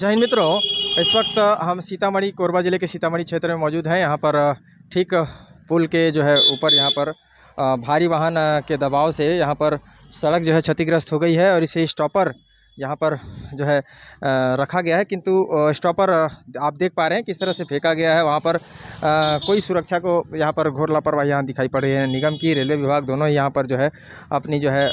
जय हिंद मित्रों इस वक्त हम सीतामढ़ी कोरबा ज़िले के सीतामढ़ी क्षेत्र में मौजूद हैं यहाँ पर ठीक पुल के जो है ऊपर यहाँ पर भारी वाहन के दबाव से यहाँ पर सड़क जो है क्षतिग्रस्त हो गई है और इसे स्टॉपर यहाँ पर जो है रखा गया है किंतु स्टॉपर आप देख पा रहे हैं किस तरह से फेंका गया है वहाँ पर कोई सुरक्षा को यहाँ पर घोर लापरवाही यहाँ दिखाई पड़ रही है निगम की रेलवे विभाग दोनों ही यहाँ पर जो है अपनी जो है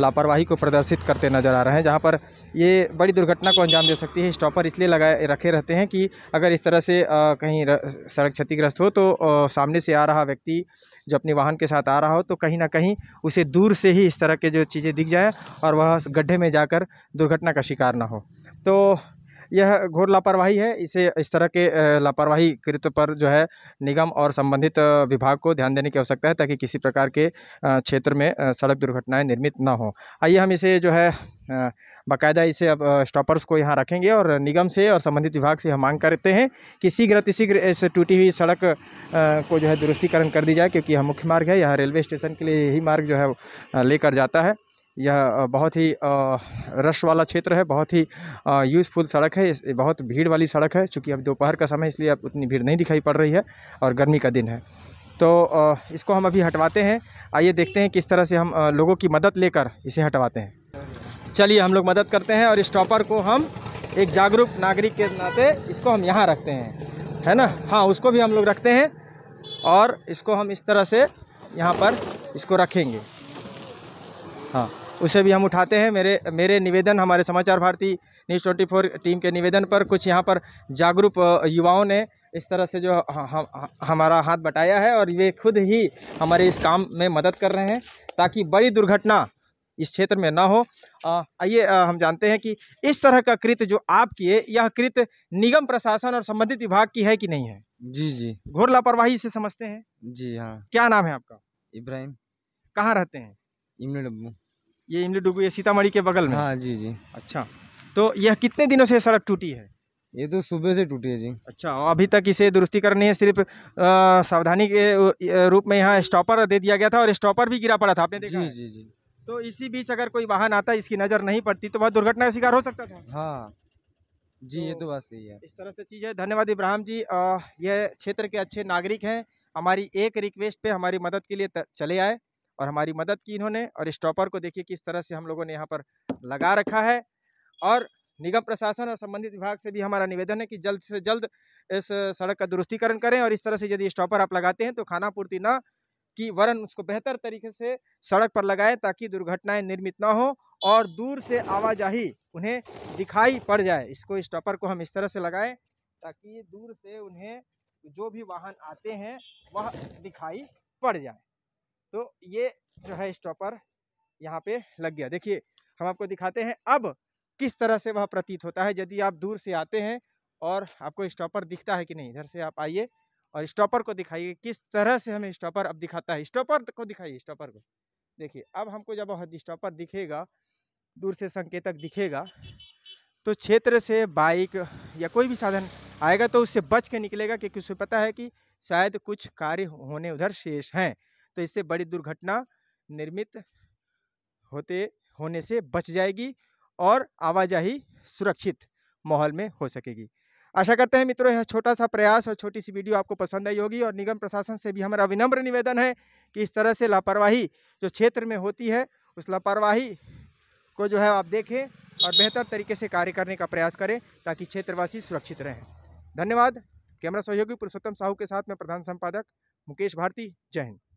लापरवाही को प्रदर्शित करते नज़र आ रहे हैं जहाँ पर ये बड़ी दुर्घटना को अंजाम दे सकती है स्टॉपर इसलिए लगाए रखे रहते हैं कि अगर इस तरह से कहीं सड़क क्षतिग्रस्त हो तो सामने से आ रहा व्यक्ति जो अपने वाहन के साथ आ रहा हो तो कहीं ना कहीं उसे दूर से ही इस तरह के जो चीज़ें दिख जाएँ और वह गड्ढे में जा जाकर दुर्घटना का शिकार ना हो तो यह घोर लापरवाही है इसे इस तरह के लापरवाही कृत्य पर जो है निगम और संबंधित विभाग को ध्यान देने की आवश्यकता है ताकि किसी प्रकार के क्षेत्र में सड़क दुर्घटनाएं निर्मित ना हो आइए हम इसे जो है बाकायदा इसे अब स्टॉपर्स को यहां रखेंगे और निगम से और संबंधित विभाग से हम मांग करते हैं कि शीघ्र अतिशीघ्र इस टूटी हुई सड़क को जो है दुरुस्तीकरण कर दी जाए क्योंकि यह मुख्य मार्ग है यह रेलवे स्टेशन के लिए यही मार्ग जो है लेकर जाता है यह बहुत ही रश वाला क्षेत्र है बहुत ही यूज़फुल सड़क है बहुत भीड़ वाली सड़क है चूँकि अब दोपहर का समय इसलिए अब उतनी भीड़ नहीं दिखाई पड़ रही है और गर्मी का दिन है तो इसको हम अभी हटवाते हैं आइए देखते हैं किस तरह से हम लोगों की मदद लेकर इसे हटवाते हैं चलिए हम लोग मदद करते हैं और इस टॉपर को हम एक जागरूक नागरिक के नाते इसको हम यहाँ रखते हैं है ना हाँ उसको भी हम लोग रखते हैं और इसको हम इस तरह से यहाँ पर इसको रखेंगे हाँ उसे भी हम उठाते हैं मेरे मेरे निवेदन हमारे Samachar Bharati news twenty four team के निवेदन पर कुछ यहाँ पर जागरूक युवाओं ने इस तरह से जो हम हमारा हाथ बटाया है और ये खुद ही हमारे इस काम में मदद कर रहे हैं ताकि बड़ी दुर्घटना इस क्षेत्र में ना हो आइए हम जानते हैं कि इस तरह का कृत जो आप किए यह कृत निगम प्रशासन और संबंधित विभाग की है कि नहीं है जी जी घोर लापरवाही इसे समझते हैं जी हाँ क्या नाम है आपका इब्राहिम कहाँ रहते हैं इमन डब्बू ये इमली है सीतामढ़ी के बगल में हाँ जी जी अच्छा तो यह कितने दिनों से सड़क टूटी है ये तो सुबह से टूटी है जी अच्छा और अभी तक इसे दुरुस्ती करनी है सिर्फ सावधानी के रूप में यहाँ स्टॉपर दे दिया गया था और स्टॉपर भी गिरा पड़ा था आपने देखा जी जी जी तो इसी बीच अगर कोई वाहन आता इसकी नज़र नहीं पड़ती तो बहुत दुर्घटना का शिकार हो सकता था हाँ जी तो ये तो बात सही है इस तरह से चीज़ है धन्यवाद इब्राहिम जी यह क्षेत्र के अच्छे नागरिक हैं हमारी एक रिक्वेस्ट पे हमारी मदद के लिए चले आए और हमारी मदद की इन्होंने और स्टॉपर को देखिए किस तरह से हम लोगों ने यहाँ पर लगा रखा है और निगम प्रशासन और संबंधित विभाग से भी हमारा निवेदन है कि जल्द से जल्द इस सड़क का दुरुस्तीकरण करें और इस तरह से यदि स्टॉपर आप लगाते हैं तो खाना पूर्ति ना कि वरन उसको बेहतर तरीके से सड़क पर लगाएं ताकि दुर्घटनाएं निर्मित ना हो और दूर से आवाजाही उन्हें दिखाई पड़ जाए इसको स्टॉपर को हम इस तरह से लगाएं ताकि दूर से उन्हें जो भी वाहन आते हैं वह दिखाई पड़ जाए तो ये जो है स्टॉपर यहाँ पे लग गया देखिए हम आपको दिखाते हैं अब किस तरह से वह प्रतीत होता है यदि आप दूर से आते हैं और आपको स्टॉपर दिखता है कि नहीं इधर से आप आइए और स्टॉपर को दिखाइए किस तरह से हमें स्टॉपर अब दिखाता है स्टॉपर को दिखाइए स्टॉपर को देखिए अब हमको जब वह स्टॉपर दिखेगा दूर से संकेतक दिखेगा तो क्षेत्र से बाइक या कोई भी साधन आएगा तो उससे बच के निकलेगा क्योंकि उसे पता है कि शायद कुछ कार्य होने उधर शेष हैं तो इससे बड़ी दुर्घटना निर्मित होते होने से बच जाएगी और आवाजाही सुरक्षित माहौल में हो सकेगी आशा करते हैं मित्रों यह छोटा सा प्रयास और छोटी सी वीडियो आपको पसंद आई होगी और निगम प्रशासन से भी हमारा विनम्र निवेदन है कि इस तरह से लापरवाही जो क्षेत्र में होती है उस लापरवाही को जो है आप देखें और बेहतर तरीके से कार्य करने का प्रयास करें ताकि क्षेत्रवासी सुरक्षित रहें धन्यवाद कैमरा सहयोगी पुरुषोत्तम साहू के साथ में प्रधान संपादक मुकेश भारती जय हिंद